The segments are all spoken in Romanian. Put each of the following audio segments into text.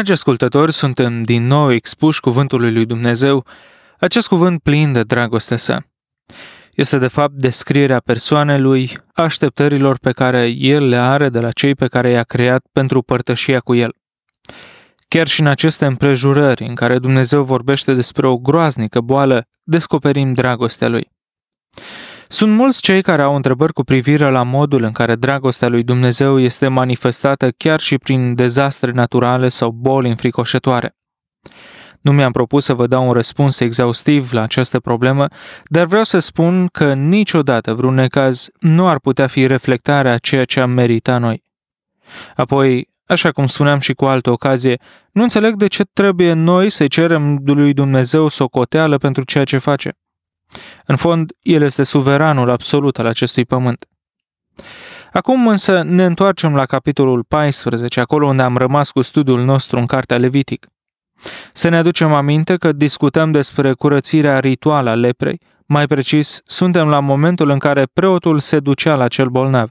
Dragi ascultători, suntem din nou expuși cuvântului lui Dumnezeu, acest cuvânt plin de dragoste sa. Este de fapt descrierea persoanei lui, așteptărilor pe care el le are de la cei pe care i-a creat pentru părtășia cu el. Chiar și în aceste împrejurări în care Dumnezeu vorbește despre o groaznică boală, descoperim dragostea lui. Sunt mulți cei care au întrebări cu privire la modul în care dragostea lui Dumnezeu este manifestată chiar și prin dezastre naturale sau boli înfricoșătoare. Nu mi-am propus să vă dau un răspuns exhaustiv la această problemă, dar vreau să spun că niciodată vreun necaz nu ar putea fi reflectarea ceea ce am meritat noi. Apoi, așa cum spuneam și cu altă ocazie, nu înțeleg de ce trebuie noi să cerem lui Dumnezeu socoteală pentru ceea ce face. În fond, el este suveranul absolut al acestui pământ. Acum însă ne întoarcem la capitolul 14, acolo unde am rămas cu studiul nostru în Cartea Levitic. Să ne aducem aminte că discutăm despre curățirea rituală a leprei, mai precis, suntem la momentul în care preotul se ducea la cel bolnav.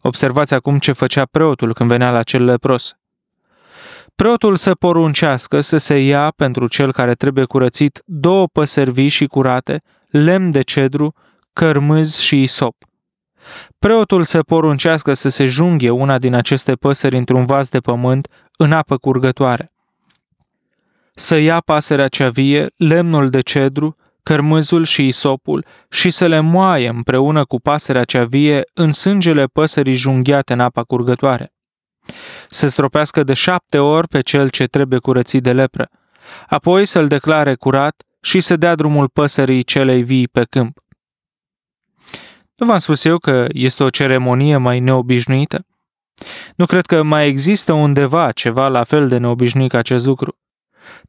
Observați acum ce făcea preotul când venea la cel lepros. Preotul să poruncească să se ia pentru cel care trebuie curățit două păsări și curate, lemn de cedru, cărmâz și isop. Preotul să poruncească să se junghe una din aceste păsări într-un vas de pământ în apă curgătoare. Să ia pasărea cea vie, lemnul de cedru, cărmâzul și isopul și să le moaie împreună cu pasărea cea vie în sângele păsării junghiate în apa curgătoare să stropească de șapte ori pe cel ce trebuie curățit de lepră, apoi să-l declare curat și să dea drumul păsării celei vii pe câmp. Nu v-am spus eu că este o ceremonie mai neobișnuită? Nu cred că mai există undeva ceva la fel de neobișnuit ca acest lucru.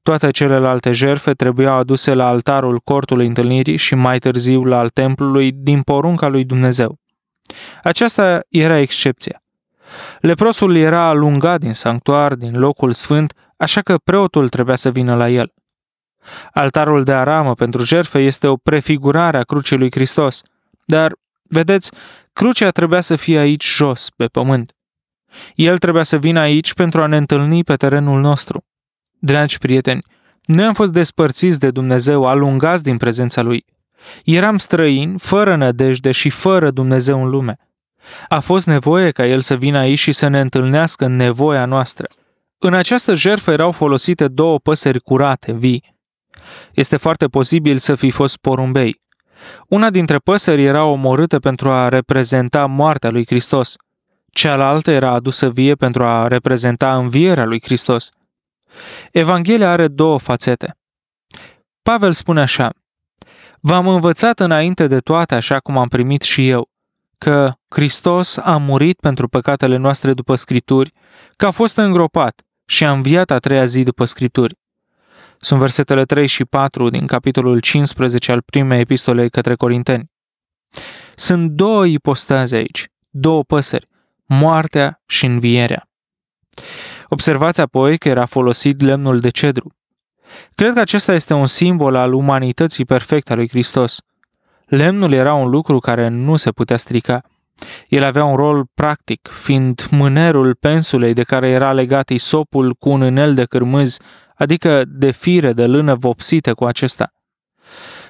Toate celelalte jerfe trebuiau aduse la altarul cortului întâlnirii și mai târziu la al templului din porunca lui Dumnezeu. Aceasta era excepția. Leprosul era alungat din sanctuar, din locul sfânt, așa că preotul trebuia să vină la el. Altarul de aramă pentru jerfe este o prefigurare a crucii lui Hristos, dar, vedeți, crucea trebuia să fie aici jos, pe pământ. El trebuia să vină aici pentru a ne întâlni pe terenul nostru. Dragi prieteni, noi am fost despărțiți de Dumnezeu, alungați din prezența Lui. Eram străini, fără nădejde și fără Dumnezeu în lume. A fost nevoie ca el să vină aici și să ne întâlnească în nevoia noastră. În această jertfă erau folosite două păsări curate, vii. Este foarte posibil să fi fost porumbei. Una dintre păsări era omorâtă pentru a reprezenta moartea lui Hristos. Cealaltă era adusă vie pentru a reprezenta învierea lui Hristos. Evanghelia are două fațete. Pavel spune așa, V-am învățat înainte de toate așa cum am primit și eu, că Hristos a murit pentru păcatele noastre după Scripturi, că a fost îngropat și a înviat a treia zi după Scripturi. Sunt versetele 3 și 4 din capitolul 15 al primei epistole către Corinteni. Sunt două ipostaze aici, două păsări, moartea și învierea. Observați apoi că era folosit lemnul de cedru. Cred că acesta este un simbol al umanității perfecte a lui Hristos. Lemnul era un lucru care nu se putea strica. El avea un rol practic, fiind mânerul pensulei de care era legat isopul cu un înel de cârmâz, adică de fire de lână vopsite cu acesta.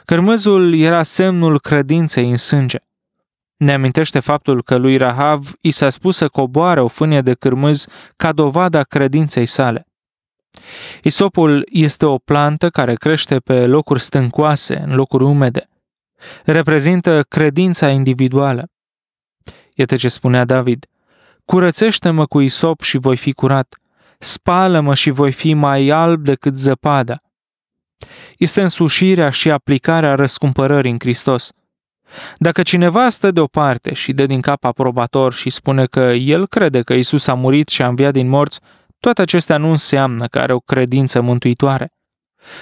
Cârmâzul era semnul credinței în sânge. Ne amintește faptul că lui Rahav i s-a spus să coboare o fânie de cârmâz ca dovada credinței sale. Isopul este o plantă care crește pe locuri stâncoase, în locuri umede reprezintă credința individuală. Iată ce spunea David, curățește-mă cu isop și voi fi curat, spală-mă și voi fi mai alb decât zăpada. Este însușirea și aplicarea răscumpărării în Hristos. Dacă cineva stă deoparte și dă din cap aprobator și spune că el crede că Isus a murit și a înviat din morți, toate acestea nu înseamnă că are o credință mântuitoare.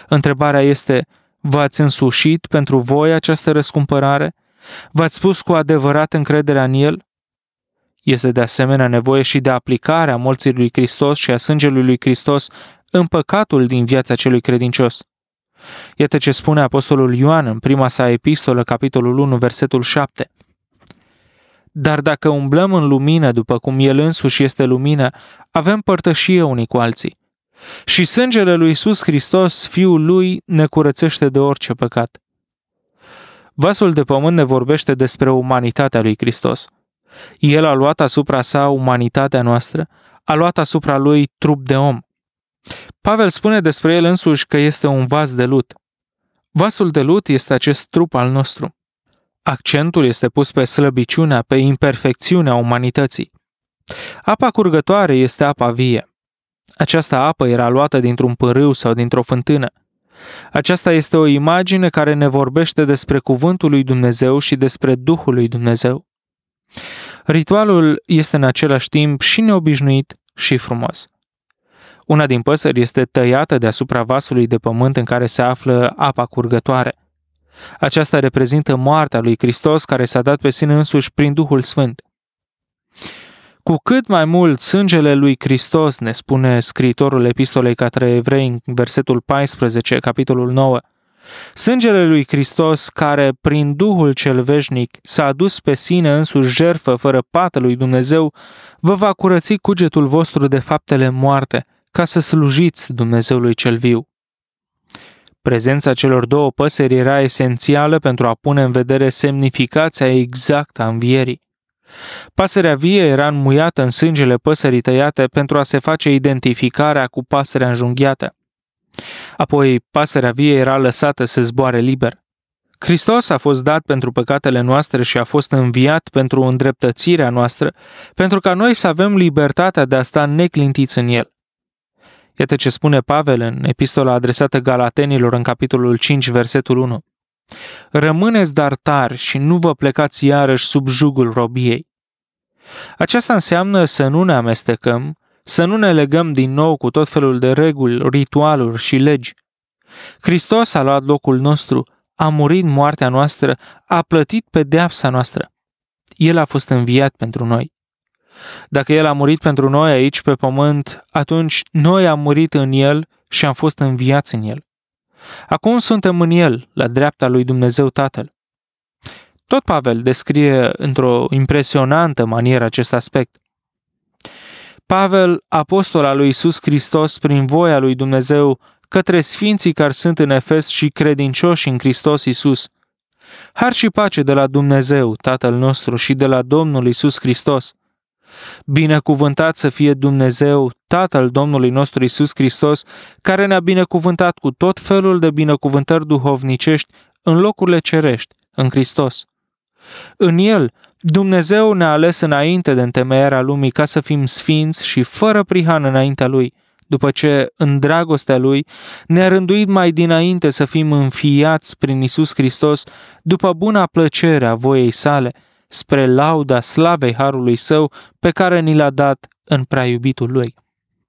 Întrebarea este, V-ați însușit pentru voi această răscumpărare? V-ați spus cu adevărat încrederea în el? Este de asemenea nevoie și de aplicarea morții lui Hristos și a sângelui lui Hristos în păcatul din viața celui credincios. Iată ce spune Apostolul Ioan în prima sa epistolă, capitolul 1, versetul 7. Dar dacă umblăm în lumină după cum El însuși este lumină, avem părtășie unii cu alții și sângele lui Iisus Hristos, Fiul lui, ne curățește de orice păcat. Vasul de pământ ne vorbește despre umanitatea lui Hristos. El a luat asupra sa umanitatea noastră, a luat asupra lui trup de om. Pavel spune despre el însuși că este un vas de lut. Vasul de lut este acest trup al nostru. Accentul este pus pe slăbiciunea, pe imperfecțiunea umanității. Apa curgătoare este apa vie. Această apă era luată dintr-un pârâu sau dintr-o fântână. Aceasta este o imagine care ne vorbește despre cuvântul lui Dumnezeu și despre Duhul lui Dumnezeu. Ritualul este în același timp și neobișnuit și frumos. Una din păsări este tăiată deasupra vasului de pământ în care se află apa curgătoare. Aceasta reprezintă moartea lui Hristos care s-a dat pe sine însuși prin Duhul Sfânt. Cu cât mai mult sângele lui Hristos, ne spune scritorul epistolei către evrei în versetul 14, capitolul 9, Sângele lui Hristos, care prin Duhul cel veșnic s-a adus pe sine însuși jerfă fără pată lui Dumnezeu, vă va curăți cugetul vostru de faptele moarte, ca să slujiți Dumnezeului cel viu. Prezența celor două păsări era esențială pentru a pune în vedere semnificația exactă a învierii. Pasărea vie era înmuiată în sângele păsării tăiate pentru a se face identificarea cu pasărea înjunghiată. Apoi pasărea vie era lăsată să zboare liber. Hristos a fost dat pentru păcatele noastre și a fost înviat pentru îndreptățirea noastră, pentru ca noi să avem libertatea de a sta neclintiți în el. Iată ce spune Pavel în epistola adresată Galatenilor în capitolul 5, versetul 1. Rămâneți dar tari și nu vă plecați iarăși sub jugul robiei. Aceasta înseamnă să nu ne amestecăm, să nu ne legăm din nou cu tot felul de reguli, ritualuri și legi. Hristos a luat locul nostru, a murit moartea noastră, a plătit pedeapsa noastră. El a fost înviat pentru noi. Dacă El a murit pentru noi aici pe pământ, atunci noi am murit în El și am fost înviați în El. Acum suntem în El, la dreapta lui Dumnezeu Tatăl. Tot Pavel descrie într-o impresionantă manieră acest aspect. Pavel, apostol al lui Isus Hristos, prin voia lui Dumnezeu, către sfinții care sunt în Efes și credincioși în Hristos Isus. Har și pace de la Dumnezeu, Tatăl nostru, și de la Domnul Isus Hristos – Binecuvântat să fie Dumnezeu, Tatăl Domnului nostru Isus Hristos, care ne-a binecuvântat cu tot felul de binecuvântări duhovnicești în locurile cerești, în Hristos. În El, Dumnezeu ne-a ales înainte de întemeierea lumii ca să fim sfinți și fără prihan înaintea Lui, după ce, în dragostea Lui, ne-a rânduit mai dinainte să fim înfiați prin Isus Hristos după buna plăcere a voiei sale – spre lauda slavei harului său pe care ni l-a dat în prea iubitul lui.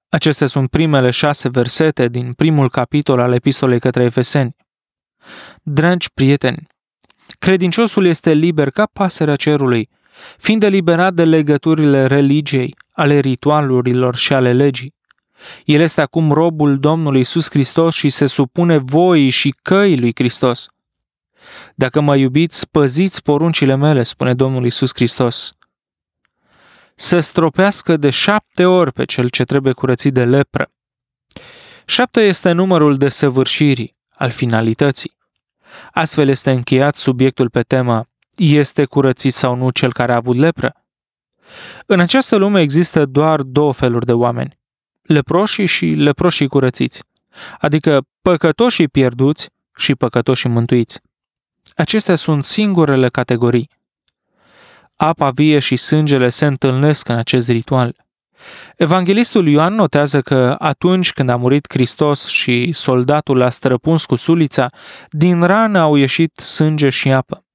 Acestea sunt primele șase versete din primul capitol al epistolei către Efeseni. Dragi prieteni, credinciosul este liber ca pasărea cerului, fiind eliberat de legăturile religiei, ale ritualurilor și ale legii. El este acum robul Domnului Iisus Hristos și se supune voii și căii lui Hristos. Dacă mă iubiți, păziți poruncile mele, spune Domnul Isus Hristos. Să stropească de șapte ori pe cel ce trebuie curățit de lepră. Șapte este numărul de săvârșirii, al finalității. Astfel este încheiat subiectul pe tema Este curățit sau nu cel care a avut lepră? În această lume există doar două feluri de oameni, leproșii și leproșii curățiți, adică păcătoșii pierduți și păcătoșii mântuiți. Acestea sunt singurele categorii. Apa vie și sângele se întâlnesc în acest ritual. Evanghelistul Ioan notează că atunci când a murit Hristos și soldatul a străpuns cu sulița, din rană au ieșit sânge și apă.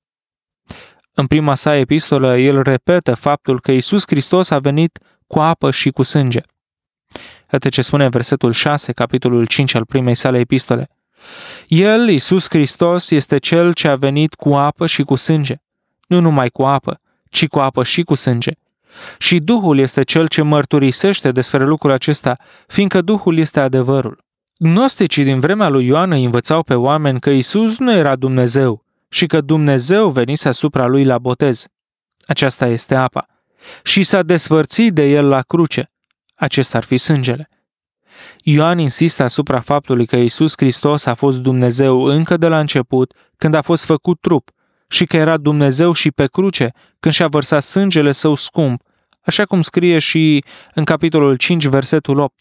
În prima sa epistolă, el repetă faptul că Isus Hristos a venit cu apă și cu sânge. Iată ce spune versetul 6, capitolul 5 al primei sale epistole – el, Iisus Hristos, este Cel ce a venit cu apă și cu sânge. Nu numai cu apă, ci cu apă și cu sânge. Și Duhul este Cel ce mărturisește despre lucrul acesta, fiindcă Duhul este adevărul. Gnosticii din vremea lui Ioan îi învățau pe oameni că Isus nu era Dumnezeu și că Dumnezeu venise asupra lui la botez. Aceasta este apa. Și s-a despărțit de el la cruce. Acesta ar fi sângele. Ioan insistă asupra faptului că Isus Hristos a fost Dumnezeu încă de la început, când a fost făcut trup, și că era Dumnezeu și pe cruce, când și-a vărsat sângele său scump, așa cum scrie și în capitolul 5, versetul 8.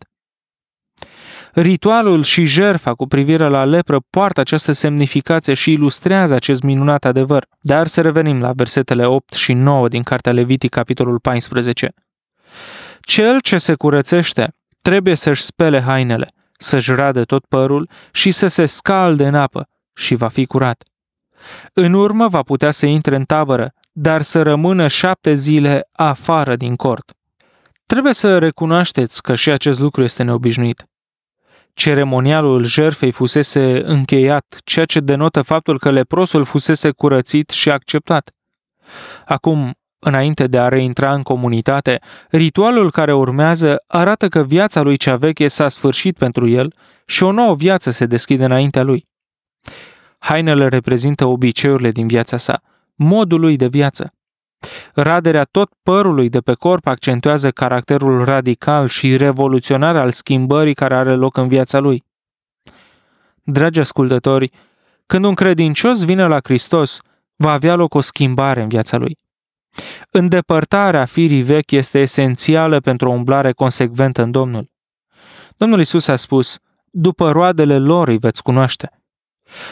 Ritualul și jerfa cu privire la lepră poartă această semnificație și ilustrează acest minunat adevăr. Dar să revenim la versetele 8 și 9 din Cartea Levitic, capitolul 14. Cel ce se curățește Trebuie să-și spele hainele, să-și radă tot părul și să se scalde în apă și va fi curat. În urmă va putea să intre în tabără, dar să rămână șapte zile afară din cort. Trebuie să recunoașteți că și acest lucru este neobișnuit. Ceremonialul jerfei fusese încheiat, ceea ce denotă faptul că leprosul fusese curățit și acceptat. Acum, Înainte de a reintra în comunitate, ritualul care urmează arată că viața lui cea veche s-a sfârșit pentru el și o nouă viață se deschide înaintea lui. Hainele reprezintă obiceiurile din viața sa, modul lui de viață. Raderea tot părului de pe corp accentuează caracterul radical și revoluționar al schimbării care are loc în viața lui. Dragi ascultători, când un credincios vine la Hristos, va avea loc o schimbare în viața lui. Îndepărtarea firii vechi este esențială pentru o umblare consecventă în Domnul. Domnul Isus a spus, după roadele lor îi veți cunoaște.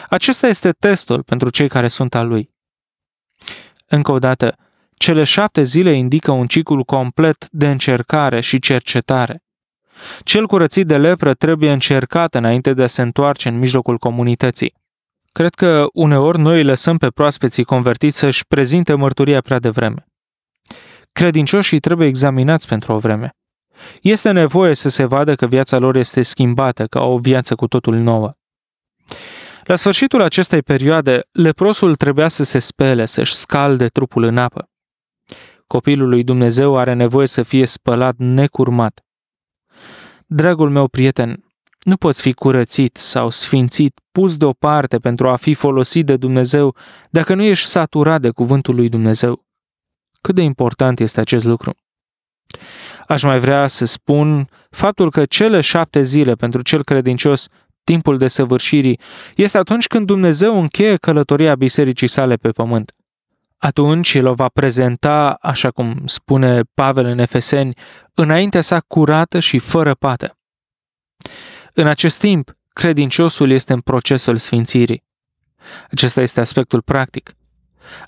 Acesta este testul pentru cei care sunt al lui. Încă o dată, cele șapte zile indică un ciclu complet de încercare și cercetare. Cel curățit de lepră trebuie încercat înainte de a se întoarce în mijlocul comunității. Cred că uneori noi lăsăm pe proaspeții convertiți să-și prezinte mărturia prea devreme. Credincioșii trebuie examinați pentru o vreme. Este nevoie să se vadă că viața lor este schimbată, au o viață cu totul nouă. La sfârșitul acestei perioade, leprosul trebuia să se spele, să-și scalde trupul în apă. Copilul lui Dumnezeu are nevoie să fie spălat necurmat. Dragul meu prieten, nu poți fi curățit sau sfințit, pus deoparte pentru a fi folosit de Dumnezeu dacă nu ești saturat de cuvântul lui Dumnezeu. Cât de important este acest lucru? Aș mai vrea să spun faptul că cele șapte zile pentru cel credincios, timpul de săvârșirii, este atunci când Dumnezeu încheie călătoria bisericii sale pe pământ. Atunci el o va prezenta, așa cum spune Pavel în Efeseni, înaintea sa curată și fără pată. În acest timp, credinciosul este în procesul sfințirii. Acesta este aspectul practic.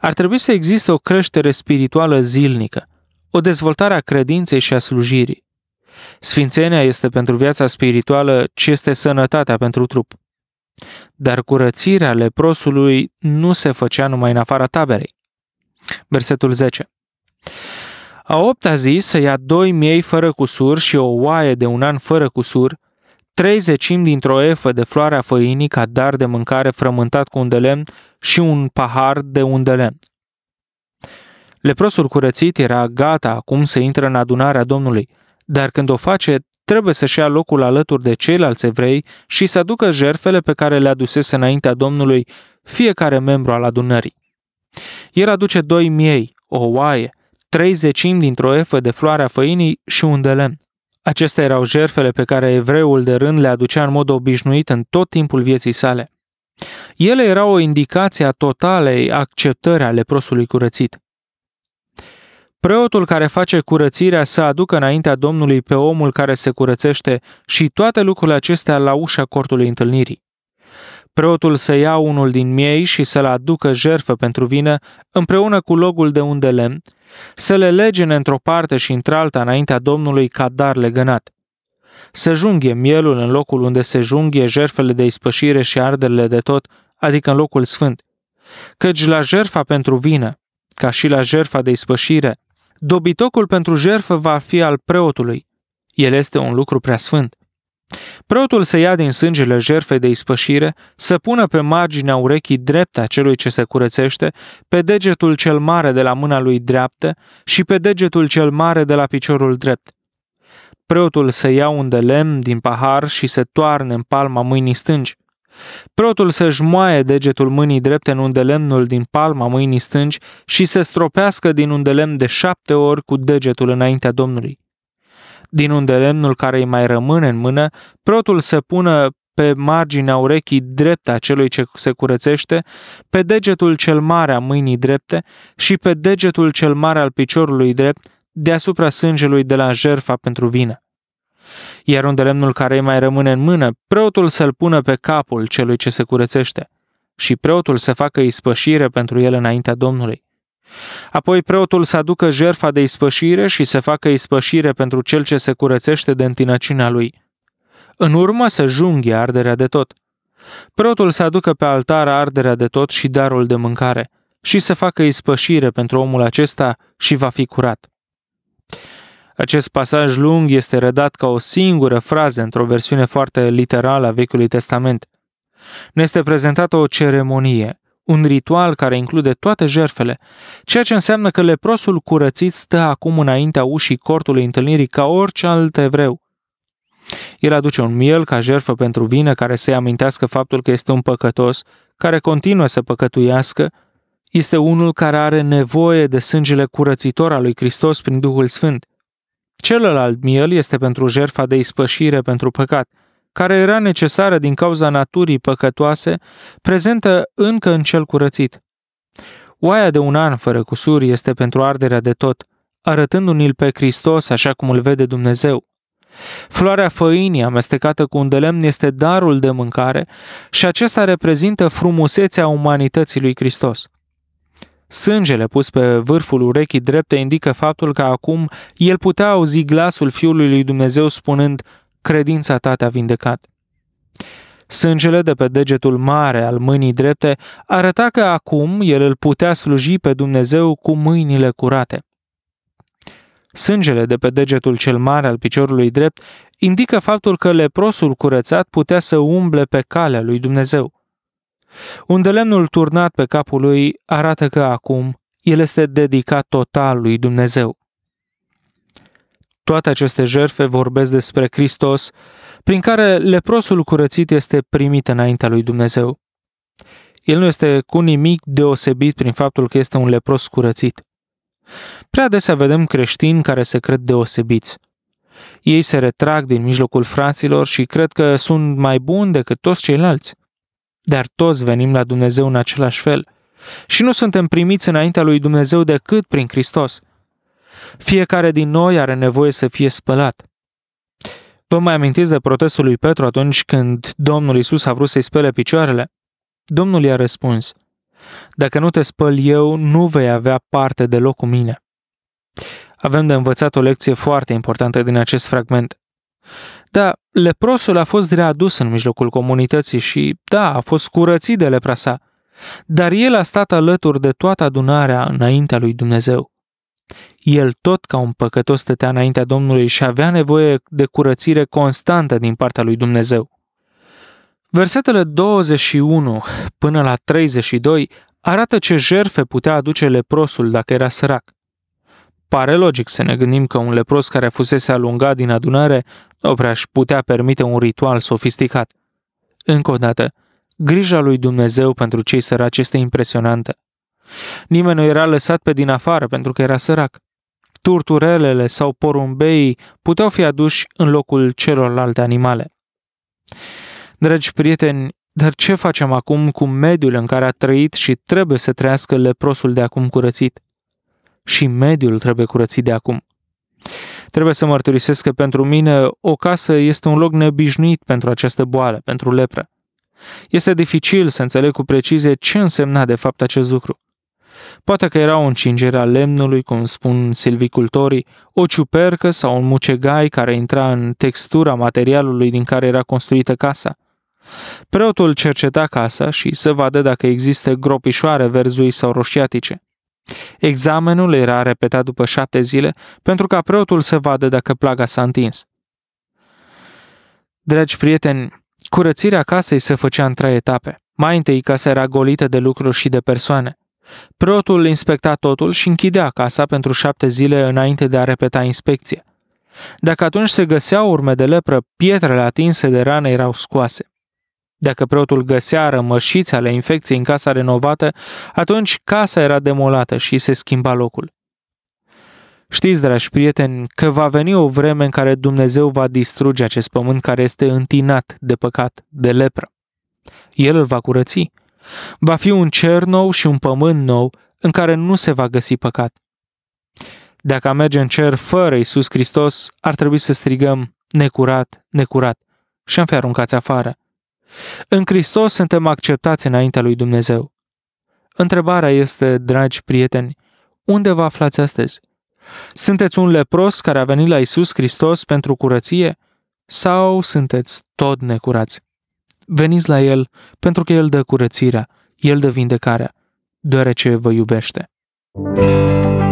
Ar trebui să existe o creștere spirituală zilnică, o dezvoltare a credinței și a slujirii. Sfințenia este pentru viața spirituală ce este sănătatea pentru trup. Dar curățirea leprosului nu se făcea numai în afara taberei. Versetul 10. A opta zi să ia doi miei fără cusur și o oaie de un an fără cusur trei zecimi dintr-o efă de floarea făinii ca dar de mâncare frământat cu un de lemn și un pahar de un de lemn. Leprosul curățit era gata acum să intre în adunarea Domnului, dar când o face, trebuie să-și ia locul alături de ceilalți evrei și să aducă jerfele pe care le adusese înaintea Domnului fiecare membru al adunării. El aduce doi miei, o oaie, trei zecimi dintr-o efă de floarea făinii și un de lemn. Acestea erau jerfele pe care evreul de rând le aducea în mod obișnuit în tot timpul vieții sale. Ele erau o indicație a totalei acceptări a leprosului curățit. Preotul care face curățirea să aducă înaintea Domnului pe omul care se curățește și toate lucrurile acestea la ușa cortului întâlnirii preotul să ia unul din miei și să-l aducă jerfă pentru vină împreună cu logul de unde lemn, să le lege într-o parte și într-alta înaintea Domnului ca dar legănat. Să junghe mielul în locul unde se junghe jerfele de ispășire și arderile de tot, adică în locul sfânt. Căci la jerfa pentru vină, ca și la jerfa de ispășire, dobitocul pentru jerfă va fi al preotului. El este un lucru prea sfânt. Preotul să ia din sângele jerfei de ispășire, să pună pe marginea urechii drepte a celui ce se curățește, pe degetul cel mare de la mâna lui dreaptă și pe degetul cel mare de la piciorul drept. Preotul să ia un de lemn din pahar și să toarne în palma mâinii stângi. Preotul să-și moaie degetul mâinii drepte în lemnul din palma mâinii stângi și să stropească din lemn de șapte ori cu degetul înaintea Domnului. Din unde lemnul care îi mai rămâne în mână, protul să pună pe marginea urechii drepte a celui ce se curățește, pe degetul cel mare a mâinii drepte și pe degetul cel mare al piciorului drept, deasupra sângelui de la jerfa pentru vină. Iar unde lemnul care îi mai rămâne în mână, preotul să-l pună pe capul celui ce se curățește și preotul să facă ispășire pentru el înaintea Domnului. Apoi preotul să aducă jerfa de ispășire și să facă ispășire pentru cel ce se curățește de întinăciunea lui. În urmă să junghe arderea de tot. Preotul să aducă pe altar arderea de tot și darul de mâncare și să facă ispășire pentru omul acesta și va fi curat. Acest pasaj lung este redat ca o singură frază într-o versiune foarte literală a Vechiului Testament. Ne este prezentată o ceremonie, un ritual care include toate jerfele, ceea ce înseamnă că leprosul curățit stă acum înaintea ușii cortului întâlnirii ca orice alt evreu. El aduce un miel ca jerfă pentru vină care să-i amintească faptul că este un păcătos, care continuă să păcătuiască, este unul care are nevoie de sângele curățitor al lui Hristos prin Duhul Sfânt. Celălalt miel este pentru jerfa de ispășire pentru păcat – care era necesară din cauza naturii păcătoase, prezentă încă în cel curățit. Oaia de un an fără cusuri este pentru arderea de tot, arătându-ne-l pe Hristos așa cum îl vede Dumnezeu. Floarea făinii amestecată cu un de lemn este darul de mâncare și acesta reprezintă frumusețea umanității lui Hristos. Sângele pus pe vârful urechii drepte indică faptul că acum el putea auzi glasul Fiului lui Dumnezeu spunând credința ta te-a vindecat. Sângele de pe degetul mare al mâinii drepte arăta că acum el îl putea sluji pe Dumnezeu cu mâinile curate. Sângele de pe degetul cel mare al piciorului drept indică faptul că leprosul curățat putea să umble pe calea lui Dumnezeu. Unde lemnul turnat pe capul lui arată că acum el este dedicat total lui Dumnezeu. Toate aceste jerfe vorbesc despre Hristos, prin care leprosul curățit este primit înaintea lui Dumnezeu. El nu este cu nimic deosebit prin faptul că este un lepros curățit. Prea adesea vedem creștini care se cred deosebiți. Ei se retrag din mijlocul fraților și cred că sunt mai buni decât toți ceilalți. Dar toți venim la Dumnezeu în același fel și nu suntem primiți înaintea lui Dumnezeu decât prin Hristos – fiecare din noi are nevoie să fie spălat. Vă mai amintiți de protestul lui Petru atunci când Domnul Isus a vrut să-i spele picioarele? Domnul i-a răspuns, Dacă nu te spăl eu, nu vei avea parte deloc cu mine. Avem de învățat o lecție foarte importantă din acest fragment. Da, leprosul a fost readus în mijlocul comunității și, da, a fost curățit de lepra sa, dar el a stat alături de toată adunarea înaintea lui Dumnezeu. El tot ca un păcătos stătea înaintea Domnului și avea nevoie de curățire constantă din partea lui Dumnezeu. Versetele 21 până la 32 arată ce jerfe putea aduce leprosul dacă era sărac. Pare logic să ne gândim că un lepros care fusese alungat din adunare nu prea își putea permite un ritual sofisticat. Încă o dată, grija lui Dumnezeu pentru cei săraci este impresionantă. Nimeni nu era lăsat pe din afară pentru că era sărac. Turturelele sau porumbeii puteau fi aduși în locul celorlalte animale. Dragi prieteni, dar ce facem acum cu mediul în care a trăit și trebuie să trăiască leprosul de acum curățit? Și mediul trebuie curățit de acum. Trebuie să mărturisesc că pentru mine o casă este un loc neobișnuit pentru această boală, pentru lepră. Este dificil să înțeleg cu precizie ce însemna de fapt acest lucru. Poate că era o încingere a lemnului, cum spun silvicultorii, o ciupercă sau un mucegai care intra în textura materialului din care era construită casa. Preotul cerceta casa și să vadă dacă există gropișoare verzui sau roșiatice. Examenul era repetat după șapte zile pentru ca preotul să vadă dacă plaga s-a întins. Dragi prieteni, curățirea casei se făcea în trei etape. Mai întâi casa era golită de lucruri și de persoane. Preotul inspecta totul și închidea casa pentru șapte zile înainte de a repeta inspecția. Dacă atunci se găseau urme de lepră, pietrele atinse de rane erau scoase. Dacă preotul găsea rămășiți ale infecției în casa renovată, atunci casa era demolată și se schimba locul. Știți, dragi prieteni, că va veni o vreme în care Dumnezeu va distruge acest pământ care este întinat de păcat, de lepră. El îl va curăți, Va fi un cer nou și un pământ nou în care nu se va găsi păcat. Dacă a merge în cer fără Isus Hristos, ar trebui să strigăm necurat, necurat și am fi aruncați afară. În Hristos suntem acceptați înaintea lui Dumnezeu. Întrebarea este, dragi prieteni, unde vă aflați astăzi? Sunteți un lepros care a venit la Isus Hristos pentru curăție? Sau sunteți tot necurați? Veniți la El, pentru că El dă curățirea, El dă vindecarea, deoarece vă iubește. Thank you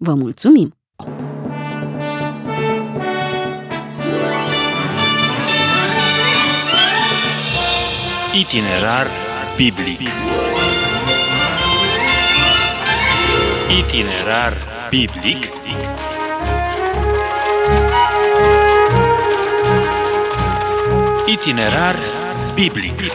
Vă mulțumim! Itinerar biblic Itinerar biblic Itinerar biblic